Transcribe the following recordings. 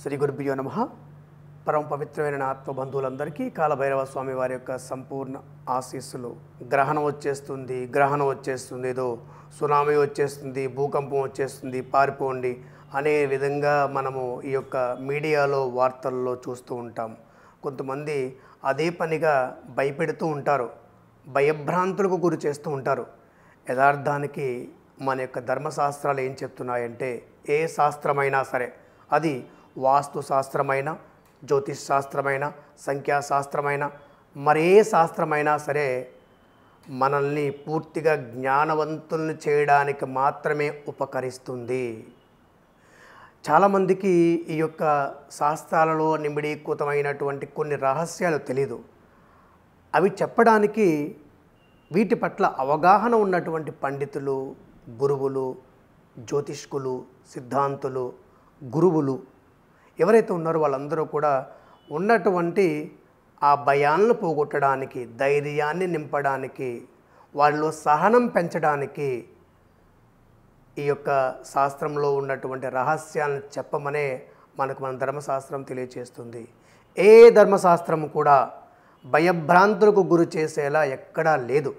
శ్రీ గురుభ్యో నమ పరమ పవిత్రమైన ఆత్మబంధువులందరికీ కాలభైరవ స్వామి వారి యొక్క సంపూర్ణ ఆశీస్సులు గ్రహణం వచ్చేస్తుంది గ్రహణం వచ్చేస్తుంది ఏదో సునామీ వచ్చేస్తుంది భూకంపం వచ్చేస్తుంది పారిపోండి అనే విధంగా మనము ఈ యొక్క మీడియాలో వార్తల్లో చూస్తూ ఉంటాం కొంతమంది అదే పనిగా భయపెడుతూ ఉంటారు భయభ్రాంతులకు గురి చేస్తూ ఉంటారు యథార్థానికి మన యొక్క ధర్మశాస్త్రాలు ఏం చెప్తున్నాయంటే ఏ శాస్త్రమైనా సరే అది వాస్తు శాస్త్రమైన జ్యోతిష్ శాస్త్రమైన సంఖ్యాశాస్త్రమైన మరే శాస్త్రమైనా సరే మనల్ని పూర్తిగా జ్ఞానవంతుల్ని చేయడానికి మాత్రమే ఉపకరిస్తుంది చాలామందికి ఈ యొక్క శాస్త్రాలలో నిమిడీకృతమైనటువంటి కొన్ని రహస్యాలు తెలీదు అవి చెప్పడానికి వీటి పట్ల అవగాహన ఉన్నటువంటి పండితులు గురువులు జ్యోతిష్కులు సిద్ధాంతులు గురువులు ఎవరైతే ఉన్నారో వాళ్ళందరూ కూడా ఉన్నటువంటి ఆ భయాలను పోగొట్టడానికి ధైర్యాన్ని నింపడానికి వాళ్ళు సహనం పెంచడానికి ఈ యొక్క శాస్త్రంలో ఉన్నటువంటి రహస్యాలను చెప్పమనే మనకు మన ధర్మశాస్త్రం తెలియచేస్తుంది ఏ ధర్మశాస్త్రం కూడా భయభ్రాంతులకు గురి చేసేలా ఎక్కడా లేదు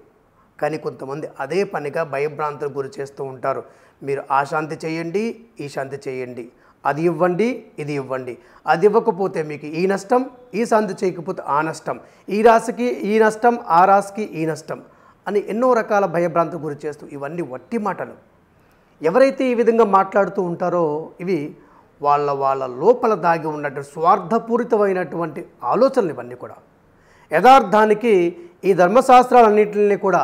కానీ కొంతమంది అదే పనిగా భయభ్రాంతులకు గురి చేస్తూ ఉంటారు మీరు ఆ శాంతి చేయండి ఈ శాంతి చేయండి అది ఇవ్వండి ఇది ఇవ్వండి అది ఇవ్వకపోతే మీకు ఈ నష్టం ఈ సంధి చేయకపోతే ఆ నష్టం ఈ రాశికి ఈ నష్టం ఆ రాశికి ఈ నష్టం అని ఎన్నో రకాల భయభ్రాంతి గురి చేస్తూ ఇవన్నీ వట్టి మాటలు ఎవరైతే ఈ విధంగా మాట్లాడుతూ ఉంటారో ఇవి వాళ్ళ వాళ్ళ లోపల దాగి ఉన్నటువంటి స్వార్థపూరితమైనటువంటి ఆలోచనలు ఇవన్నీ కూడా యథార్థానికి ఈ ధర్మశాస్త్రాలన్నింటినీ కూడా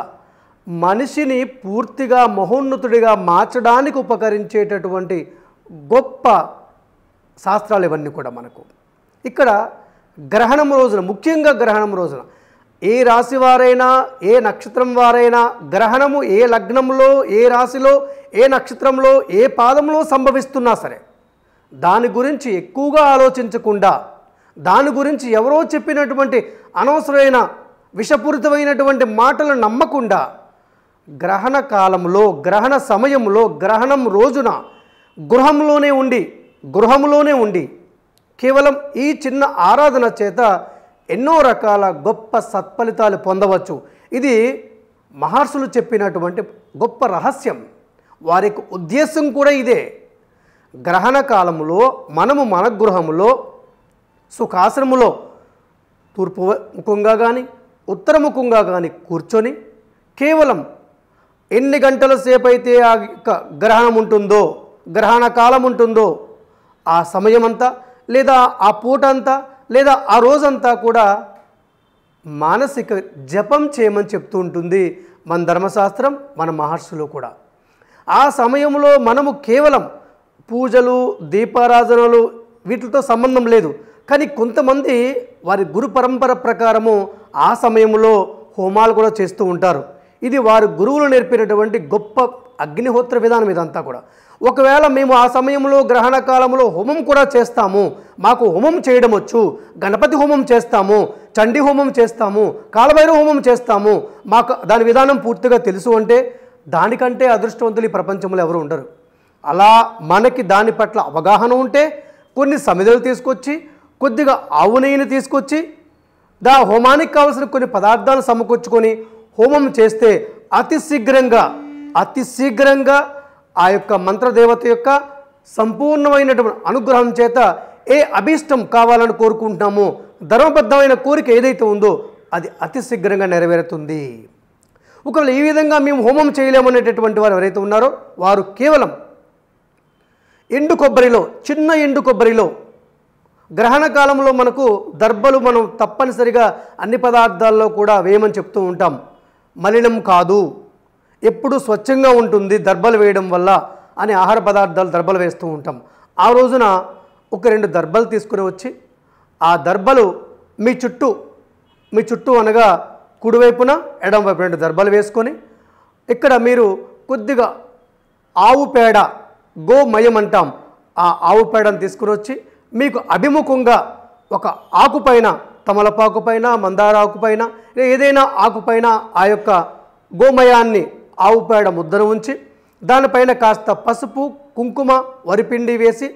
మనిషిని పూర్తిగా మహోన్నతుడిగా మార్చడానికి ఉపకరించేటటువంటి గొప్ప శాస్త్రాలు ఇవన్నీ కూడా మనకు ఇక్కడ గ్రహణం రోజున ముఖ్యంగా గ్రహణం రోజున ఏ రాశి వారైనా ఏ నక్షత్రం వారైనా గ్రహణము ఏ లగ్నంలో ఏ రాశిలో ఏ నక్షత్రంలో ఏ పాదంలో సంభవిస్తున్నా సరే దాని గురించి ఎక్కువగా ఆలోచించకుండా దాని గురించి ఎవరో చెప్పినటువంటి అనవసరమైన విషపూరితమైనటువంటి మాటలు నమ్మకుండా గ్రహణ కాలంలో గ్రహణ సమయంలో గ్రహణం రోజున గృహంలోనే ఉండి గృహంలోనే ఉండి కేవలం ఈ చిన్న ఆరాధన చేత ఎన్నో రకాల గొప్ప సత్ఫలితాలు పొందవచ్చు ఇది మహర్షులు చెప్పినటువంటి గొప్ప రహస్యం వారికి ఉద్దేశం కూడా ఇదే గ్రహణ కాలంలో మనము మన గృహములో సుఖాశ్రములో తూర్పు ముఖంగా కానీ ఉత్తరముఖంగా కానీ కూర్చొని కేవలం ఎన్ని గంటల సేపు అయితే ఆ గ్రహణం ఉంటుందో గ్రహణ కాలం ఉంటుందో ఆ సమయమంతా లేదా ఆ పూట అంతా లేదా ఆ రోజంతా కూడా మానసిక జపం చేయమని చెప్తూ ఉంటుంది మన ధర్మశాస్త్రం మన మహర్షులు కూడా ఆ సమయంలో మనము కేవలం పూజలు దీపారాధనలు వీటితో సంబంధం లేదు కానీ కొంతమంది వారి గురు పరంపర ప్రకారము ఆ సమయంలో హోమాలు కూడా చేస్తూ ఉంటారు ఇది వారు గురువులు నేర్పినటువంటి గొప్ప అగ్నిహోత్ర విధానం ఇదంతా కూడా ఒకవేళ మేము ఆ సమయంలో గ్రహణ కాలంలో హోమం కూడా చేస్తాము మాకు హోమం చేయడం వచ్చు గణపతి హోమం చేస్తాము చండీ హోమం చేస్తాము కాలభైర హోమం చేస్తాము మాకు దాని విధానం పూర్తిగా తెలుసు అంటే దానికంటే అదృష్టవంతులు ఈ ప్రపంచంలో ఎవరు ఉండరు అలా మనకి దాని పట్ల అవగాహన ఉంటే కొన్ని సమిధులు తీసుకొచ్చి కొద్దిగా ఆవు నెయ్యిని తీసుకొచ్చి దా హోమానికి కావాల్సిన కొన్ని పదార్థాలు సమకూర్చుకొని హోమం చేస్తే అతి శీఘ్రంగా అతి శీఘ్రంగా ఆ యొక్క మంత్రదేవత యొక్క సంపూర్ణమైనటువంటి అనుగ్రహం చేత ఏ అభీష్టం కావాలని కోరుకుంటున్నామో ధర్మబద్ధమైన కోరిక ఏదైతే ఉందో అది అతి శీఘ్రంగా నెరవేరుతుంది ఒకవేళ ఈ విధంగా మేము హోమం చేయలేమనేటటువంటి వారు ఎవరైతే ఉన్నారో వారు కేవలం ఎండు కొబ్బరిలో చిన్న ఎండు కొబ్బరిలో గ్రహణ కాలంలో మనకు దర్భలు మనం తప్పనిసరిగా అన్ని పదార్థాల్లో కూడా వేయమని చెప్తూ ఉంటాం మలినం కాదు ఎప్పుడు స్వచ్ఛంగా ఉంటుంది దర్బలు వేయడం వల్ల అని ఆహార పదార్థాలు దర్బలు వేస్తూ ఉంటాం ఆ రోజున ఒక రెండు దర్బలు తీసుకుని వచ్చి ఆ దర్బలు మీ చుట్టూ మీ చుట్టూ అనగా కుడివైపున వైపు రెండు దర్బలు వేసుకొని ఇక్కడ మీరు కొద్దిగా ఆవు పేడ గోమయం అంటాం ఆ ఆవు పేడను తీసుకుని వచ్చి మీకు అభిముఖంగా ఒక ఆకుపైన తమలపాకు పైన మందార ఆకుపైన ఏదైనా ఆకుపైన ఆ యొక్క గోమయాన్ని ఆవు పేడ ముద్దన ఉంచి దానిపైన కాస్త పసుపు కుంకుమ వరిపిండి వేసి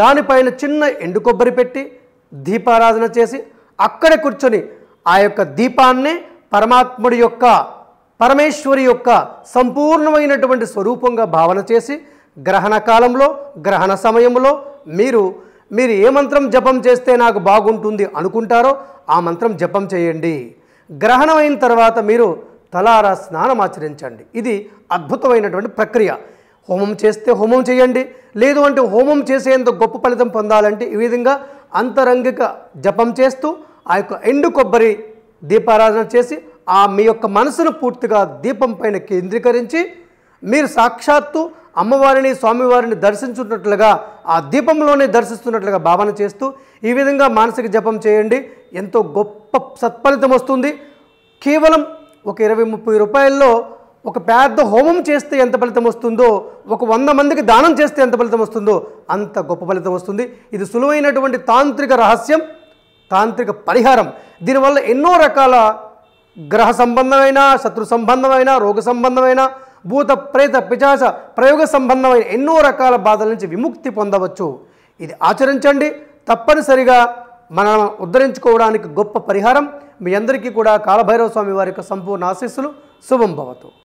దానిపైన చిన్న ఎండు కొబ్బరి పెట్టి దీపారాధన చేసి అక్కడే కూర్చొని ఆ యొక్క దీపాన్ని పరమాత్ముడి యొక్క పరమేశ్వరి యొక్క సంపూర్ణమైనటువంటి స్వరూపంగా భావన చేసి గ్రహణ కాలంలో గ్రహణ సమయంలో మీరు మీరు ఏ మంత్రం జపం చేస్తే నాకు బాగుంటుంది అనుకుంటారో ఆ మంత్రం జపం చేయండి గ్రహణం అయిన తర్వాత మీరు తలారా స్నానం ఆచరించండి ఇది అద్భుతమైనటువంటి ప్రక్రియ హోమం చేస్తే హోమం చేయండి లేదు అంటే హోమం చేసేంత గొప్ప ఫలితం పొందాలంటే ఈ విధంగా అంతరంగిక జపం చేస్తూ ఆ యొక్క ఎండు కొబ్బరి దీపారాధన చేసి ఆ మీ యొక్క మనసును పూర్తిగా దీపం పైన కేంద్రీకరించి మీరు సాక్షాత్తు అమ్మవారిని స్వామివారిని దర్శించున్నట్లుగా ఆ దీపంలోనే దర్శిస్తున్నట్లుగా భావన చేస్తూ ఈ విధంగా మానసిక జపం చేయండి ఎంతో గొప్ప సత్ఫలితం వస్తుంది కేవలం ఒక ఇరవై ముప్పై రూపాయల్లో ఒక పెద్ద హోమం చేస్తే ఎంత ఫలితం వస్తుందో ఒక వంద మందికి దానం చేస్తే ఎంత ఫలితం వస్తుందో అంత గొప్ప ఫలితం వస్తుంది ఇది సులువైనటువంటి తాంత్రిక రహస్యం తాంత్రిక పరిహారం దీనివల్ల ఎన్నో రకాల గ్రహ సంబంధమైన శత్రు సంబంధమైన రోగ సంబంధమైన భూత ప్రేత పిచాస ప్రయోగ సంబంధమైన ఎన్నో రకాల బాధల నుంచి విముక్తి పొందవచ్చు ఇది ఆచరించండి తప్పనిసరిగా మనం ఉద్ధరించుకోవడానికి గొప్ప పరిహారం మీ అందరికీ కూడా కాలభైరవ స్వామి వారి యొక్క సంపూర్ణ ఆశీస్సులు శుభం భవతు